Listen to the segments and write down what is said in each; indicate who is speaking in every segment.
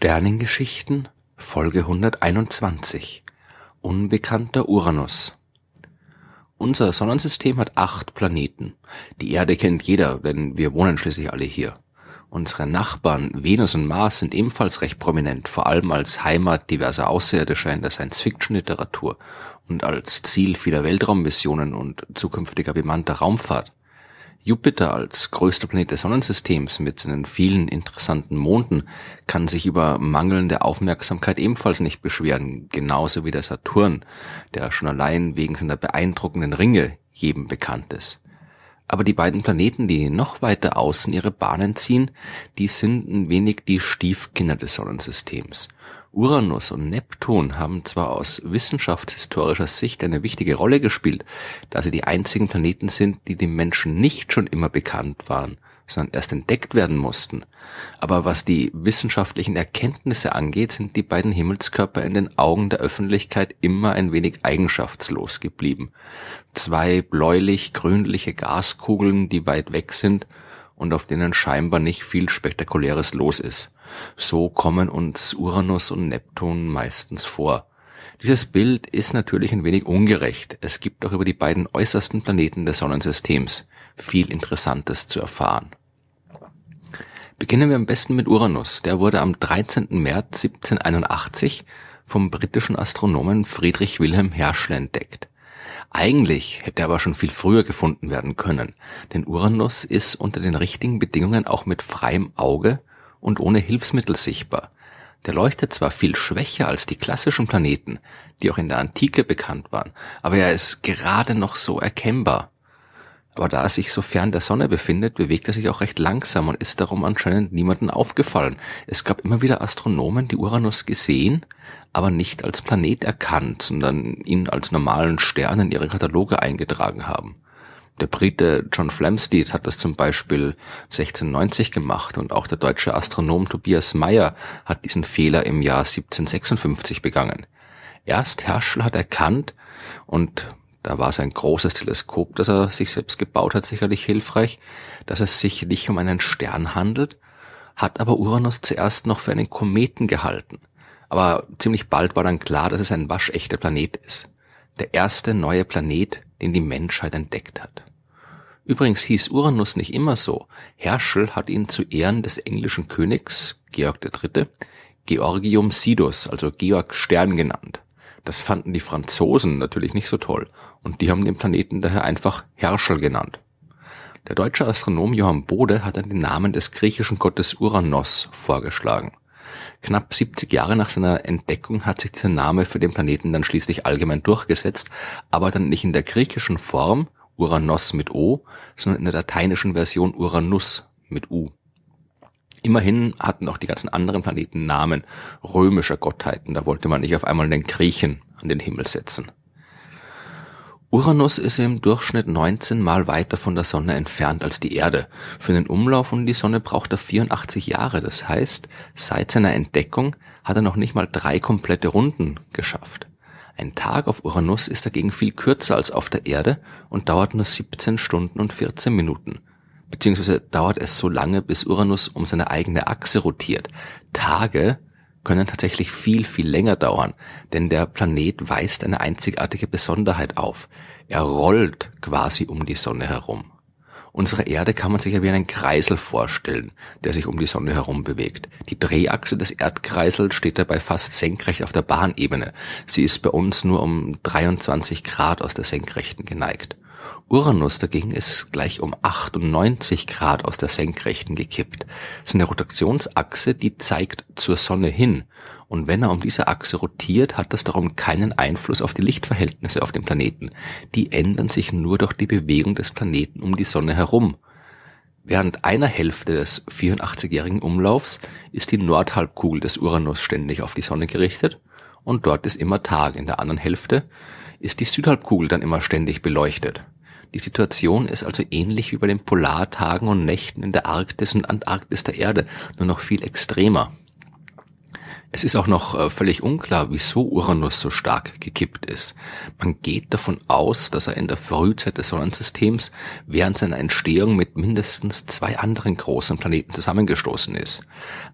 Speaker 1: Sternengeschichten Folge 121 Unbekannter Uranus Unser Sonnensystem hat acht Planeten. Die Erde kennt jeder, denn wir wohnen schließlich alle hier. Unsere Nachbarn Venus und Mars sind ebenfalls recht prominent, vor allem als Heimat diverser Außerirdischer in der Science-Fiction-Literatur und als Ziel vieler Weltraummissionen und zukünftiger bemannter Raumfahrt. Jupiter als größter Planet des Sonnensystems mit seinen vielen interessanten Monden kann sich über mangelnde Aufmerksamkeit ebenfalls nicht beschweren, genauso wie der Saturn, der schon allein wegen seiner beeindruckenden Ringe jedem bekannt ist. Aber die beiden Planeten, die noch weiter außen ihre Bahnen ziehen, die sind ein wenig die Stiefkinder des Sonnensystems Uranus und Neptun haben zwar aus wissenschaftshistorischer Sicht eine wichtige Rolle gespielt, da sie die einzigen Planeten sind, die dem Menschen nicht schon immer bekannt waren, sondern erst entdeckt werden mussten. Aber was die wissenschaftlichen Erkenntnisse angeht, sind die beiden Himmelskörper in den Augen der Öffentlichkeit immer ein wenig eigenschaftslos geblieben. Zwei bläulich-grünliche Gaskugeln, die weit weg sind, und auf denen scheinbar nicht viel Spektakuläres los ist. So kommen uns Uranus und Neptun meistens vor. Dieses Bild ist natürlich ein wenig ungerecht. Es gibt auch über die beiden äußersten Planeten des Sonnensystems viel Interessantes zu erfahren. Beginnen wir am besten mit Uranus. Der wurde am 13. März 1781 vom britischen Astronomen Friedrich Wilhelm Herschel entdeckt. Eigentlich hätte er aber schon viel früher gefunden werden können, denn Uranus ist unter den richtigen Bedingungen auch mit freiem Auge und ohne Hilfsmittel sichtbar. Der leuchtet zwar viel schwächer als die klassischen Planeten, die auch in der Antike bekannt waren, aber er ist gerade noch so erkennbar. Aber da er sich so fern der Sonne befindet, bewegt er sich auch recht langsam und ist darum anscheinend niemandem aufgefallen. Es gab immer wieder Astronomen, die Uranus gesehen, aber nicht als Planet erkannt, sondern ihn als normalen Stern in ihre Kataloge eingetragen haben. Der Brite John Flamsteed hat das zum Beispiel 1690 gemacht und auch der deutsche Astronom Tobias Meyer hat diesen Fehler im Jahr 1756 begangen. Erst Herschel hat erkannt und da war sein großes Teleskop, das er sich selbst gebaut hat, sicherlich hilfreich, dass es sich nicht um einen Stern handelt, hat aber Uranus zuerst noch für einen Kometen gehalten. Aber ziemlich bald war dann klar, dass es ein waschechter Planet ist. Der erste neue Planet, den die Menschheit entdeckt hat. Übrigens hieß Uranus nicht immer so. Herschel hat ihn zu Ehren des englischen Königs Georg III. Georgium Sidus, also Georg Stern genannt. Das fanden die Franzosen natürlich nicht so toll und die haben den Planeten daher einfach Herschel genannt. Der deutsche Astronom Johann Bode hat dann den Namen des griechischen Gottes Uranos vorgeschlagen. Knapp 70 Jahre nach seiner Entdeckung hat sich dieser Name für den Planeten dann schließlich allgemein durchgesetzt, aber dann nicht in der griechischen Form Uranos mit O, sondern in der lateinischen Version Uranus mit U. Immerhin hatten auch die ganzen anderen Planeten Namen römischer Gottheiten, da wollte man nicht auf einmal den Griechen an den Himmel setzen. Uranus ist im Durchschnitt 19 Mal weiter von der Sonne entfernt als die Erde. Für den Umlauf um die Sonne braucht er 84 Jahre. Das heißt, seit seiner Entdeckung hat er noch nicht mal drei komplette Runden geschafft. Ein Tag auf Uranus ist dagegen viel kürzer als auf der Erde und dauert nur 17 Stunden und 14 Minuten beziehungsweise dauert es so lange, bis Uranus um seine eigene Achse rotiert. Tage können tatsächlich viel, viel länger dauern, denn der Planet weist eine einzigartige Besonderheit auf. Er rollt quasi um die Sonne herum. Unsere Erde kann man sich ja wie einen Kreisel vorstellen, der sich um die Sonne herum bewegt. Die Drehachse des Erdkreisels steht dabei fast senkrecht auf der Bahnebene. Sie ist bei uns nur um 23 Grad aus der Senkrechten geneigt. Uranus dagegen ist gleich um 98 Grad aus der Senkrechten gekippt. Das ist eine Rotationsachse, die zeigt zur Sonne hin. Und wenn er um diese Achse rotiert, hat das darum keinen Einfluss auf die Lichtverhältnisse auf dem Planeten. Die ändern sich nur durch die Bewegung des Planeten um die Sonne herum. Während einer Hälfte des 84-jährigen Umlaufs ist die Nordhalbkugel des Uranus ständig auf die Sonne gerichtet und dort ist immer Tag. In der anderen Hälfte ist die Südhalbkugel dann immer ständig beleuchtet. Die Situation ist also ähnlich wie bei den Polartagen und Nächten in der Arktis und Antarktis der Erde, nur noch viel extremer. Es ist auch noch äh, völlig unklar, wieso Uranus so stark gekippt ist. Man geht davon aus, dass er in der Frühzeit des Sonnensystems während seiner Entstehung mit mindestens zwei anderen großen Planeten zusammengestoßen ist.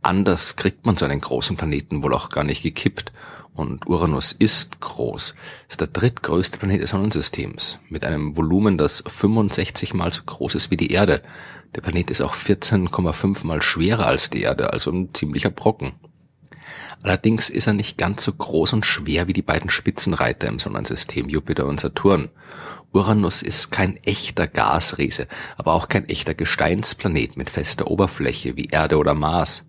Speaker 1: Anders kriegt man so einen großen Planeten wohl auch gar nicht gekippt. Und Uranus ist groß, ist der drittgrößte Planet des Sonnensystems, mit einem Volumen, das 65 mal so groß ist wie die Erde. Der Planet ist auch 14,5 mal schwerer als die Erde, also ein ziemlicher Brocken. Allerdings ist er nicht ganz so groß und schwer wie die beiden Spitzenreiter im Sonnensystem Jupiter und Saturn. Uranus ist kein echter Gasriese, aber auch kein echter Gesteinsplanet mit fester Oberfläche wie Erde oder Mars.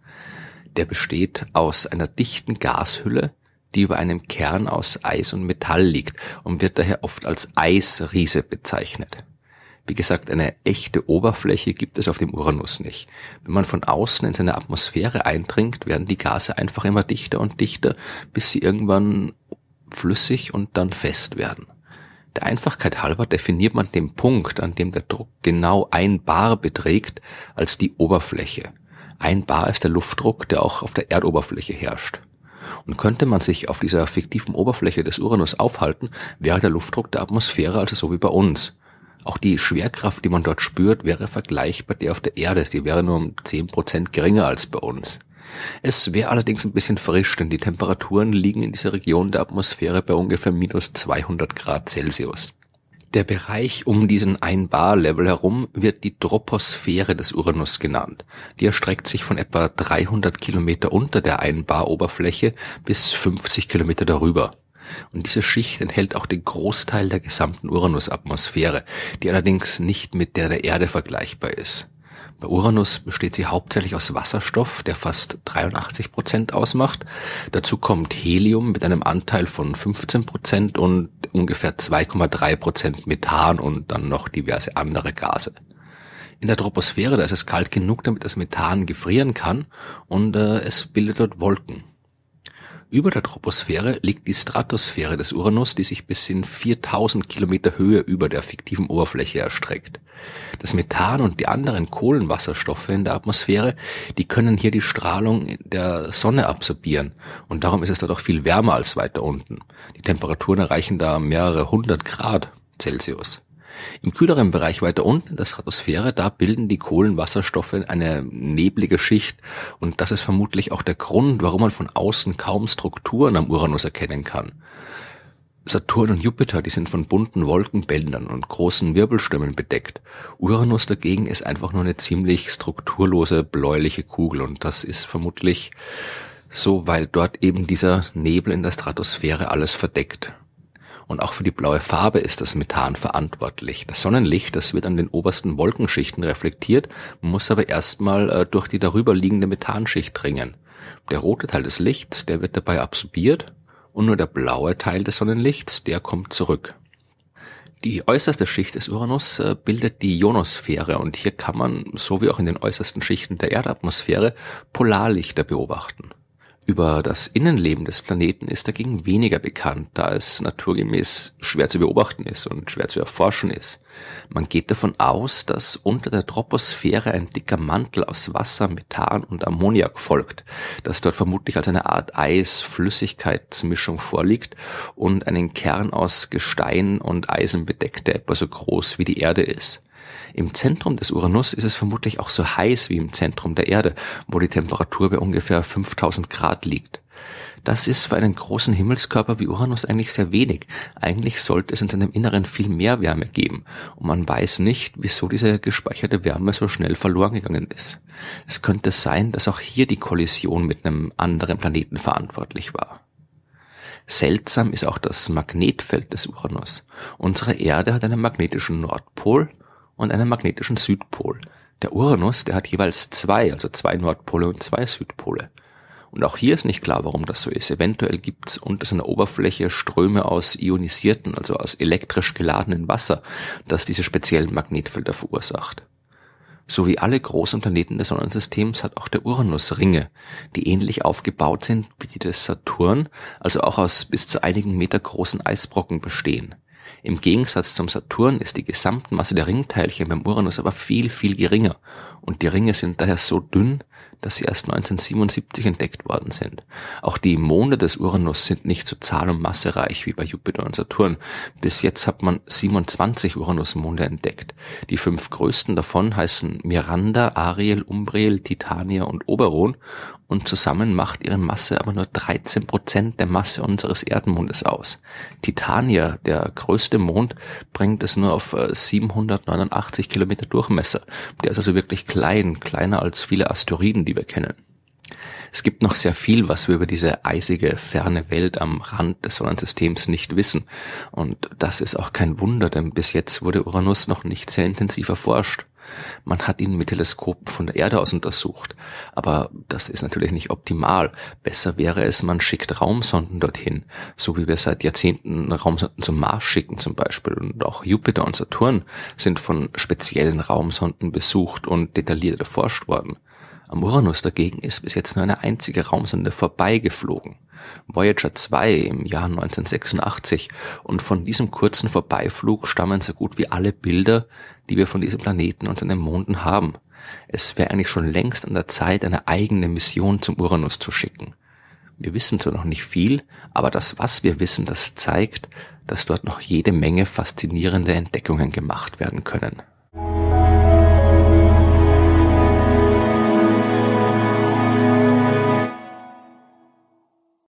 Speaker 1: Der besteht aus einer dichten Gashülle, die über einem Kern aus Eis und Metall liegt und wird daher oft als Eisriese bezeichnet. Wie gesagt, eine echte Oberfläche gibt es auf dem Uranus nicht. Wenn man von außen in seine Atmosphäre eindringt, werden die Gase einfach immer dichter und dichter, bis sie irgendwann flüssig und dann fest werden. Der Einfachkeit halber definiert man den Punkt, an dem der Druck genau ein Bar beträgt, als die Oberfläche. Ein Bar ist der Luftdruck, der auch auf der Erdoberfläche herrscht. Und könnte man sich auf dieser fiktiven Oberfläche des Uranus aufhalten, wäre der Luftdruck der Atmosphäre also so wie bei uns. Auch die Schwerkraft, die man dort spürt, wäre vergleichbar der auf der Erde. Die wäre nur um 10% geringer als bei uns. Es wäre allerdings ein bisschen frisch, denn die Temperaturen liegen in dieser Region der Atmosphäre bei ungefähr minus 200 Grad Celsius. Der Bereich um diesen 1 Bar Level herum wird die Troposphäre des Uranus genannt. Die erstreckt sich von etwa 300 Kilometer unter der 1 Bar Oberfläche bis 50 Kilometer darüber und diese Schicht enthält auch den Großteil der gesamten Uranus-Atmosphäre, die allerdings nicht mit der der Erde vergleichbar ist. Bei Uranus besteht sie hauptsächlich aus Wasserstoff, der fast 83 Prozent ausmacht. Dazu kommt Helium mit einem Anteil von 15 Prozent und ungefähr 2,3 Prozent Methan und dann noch diverse andere Gase. In der Troposphäre, da ist es kalt genug, damit das Methan gefrieren kann und äh, es bildet dort Wolken. Über der Troposphäre liegt die Stratosphäre des Uranus, die sich bis in 4000 Kilometer Höhe über der fiktiven Oberfläche erstreckt. Das Methan und die anderen Kohlenwasserstoffe in der Atmosphäre, die können hier die Strahlung der Sonne absorbieren und darum ist es dort auch viel wärmer als weiter unten. Die Temperaturen erreichen da mehrere hundert Grad Celsius. Im kühleren Bereich weiter unten in der Stratosphäre, da bilden die Kohlenwasserstoffe eine neblige Schicht und das ist vermutlich auch der Grund, warum man von außen kaum Strukturen am Uranus erkennen kann. Saturn und Jupiter, die sind von bunten Wolkenbändern und großen Wirbelstürmen bedeckt. Uranus dagegen ist einfach nur eine ziemlich strukturlose bläuliche Kugel und das ist vermutlich so, weil dort eben dieser Nebel in der Stratosphäre alles verdeckt und auch für die blaue Farbe ist das Methan verantwortlich. Das Sonnenlicht, das wird an den obersten Wolkenschichten reflektiert, muss aber erstmal äh, durch die darüber liegende Methanschicht dringen. Der rote Teil des Lichts, der wird dabei absorbiert und nur der blaue Teil des Sonnenlichts, der kommt zurück. Die äußerste Schicht des Uranus äh, bildet die Ionosphäre und hier kann man, so wie auch in den äußersten Schichten der Erdatmosphäre, Polarlichter beobachten. Über das Innenleben des Planeten ist dagegen weniger bekannt, da es naturgemäß schwer zu beobachten ist und schwer zu erforschen ist. Man geht davon aus, dass unter der Troposphäre ein dicker Mantel aus Wasser, Methan und Ammoniak folgt, das dort vermutlich als eine Art Eis-Flüssigkeitsmischung vorliegt und einen Kern aus Gestein und Eisen bedeckte, etwa so groß wie die Erde ist. Im Zentrum des Uranus ist es vermutlich auch so heiß wie im Zentrum der Erde, wo die Temperatur bei ungefähr 5000 Grad liegt. Das ist für einen großen Himmelskörper wie Uranus eigentlich sehr wenig. Eigentlich sollte es in seinem Inneren viel mehr Wärme geben. Und man weiß nicht, wieso diese gespeicherte Wärme so schnell verloren gegangen ist. Es könnte sein, dass auch hier die Kollision mit einem anderen Planeten verantwortlich war. Seltsam ist auch das Magnetfeld des Uranus. Unsere Erde hat einen magnetischen Nordpol und einem magnetischen Südpol. Der Uranus, der hat jeweils zwei, also zwei Nordpole und zwei Südpole. Und auch hier ist nicht klar, warum das so ist. Eventuell gibt es unter seiner Oberfläche Ströme aus ionisierten, also aus elektrisch geladenen Wasser, das diese speziellen Magnetfelder verursacht. So wie alle großen Planeten des Sonnensystems hat auch der Uranus Ringe, die ähnlich aufgebaut sind wie die des Saturn, also auch aus bis zu einigen Meter großen Eisbrocken bestehen. Im Gegensatz zum Saturn ist die Gesamtmasse der Ringteilchen beim Uranus aber viel, viel geringer und die Ringe sind daher so dünn, dass sie erst 1977 entdeckt worden sind. Auch die Monde des Uranus sind nicht so zahl- und massereich wie bei Jupiter und Saturn. Bis jetzt hat man 27 Uranusmonde entdeckt. Die fünf größten davon heißen Miranda, Ariel, Umbriel, Titania und Oberon und zusammen macht ihre Masse aber nur 13 der Masse unseres Erdmondes aus. Titania, der größte Mond, bringt es nur auf 789 äh, Kilometer Durchmesser. Der ist also wirklich klein, kleiner als viele Asteroiden, die wir kennen. Es gibt noch sehr viel, was wir über diese eisige, ferne Welt am Rand des Sonnensystems nicht wissen. Und das ist auch kein Wunder, denn bis jetzt wurde Uranus noch nicht sehr intensiv erforscht. Man hat ihn mit Teleskopen von der Erde aus untersucht, aber das ist natürlich nicht optimal. Besser wäre es, man schickt Raumsonden dorthin, so wie wir seit Jahrzehnten Raumsonden zum Mars schicken zum Beispiel. Und auch Jupiter und Saturn sind von speziellen Raumsonden besucht und detailliert erforscht worden. Am Uranus dagegen ist bis jetzt nur eine einzige Raumsonde vorbeigeflogen, Voyager 2 im Jahr 1986, und von diesem kurzen Vorbeiflug stammen so gut wie alle Bilder, die wir von diesem Planeten und seinen Monden haben. Es wäre eigentlich schon längst an der Zeit, eine eigene Mission zum Uranus zu schicken. Wir wissen zwar noch nicht viel, aber das, was wir wissen, das zeigt, dass dort noch jede Menge faszinierende Entdeckungen gemacht werden können.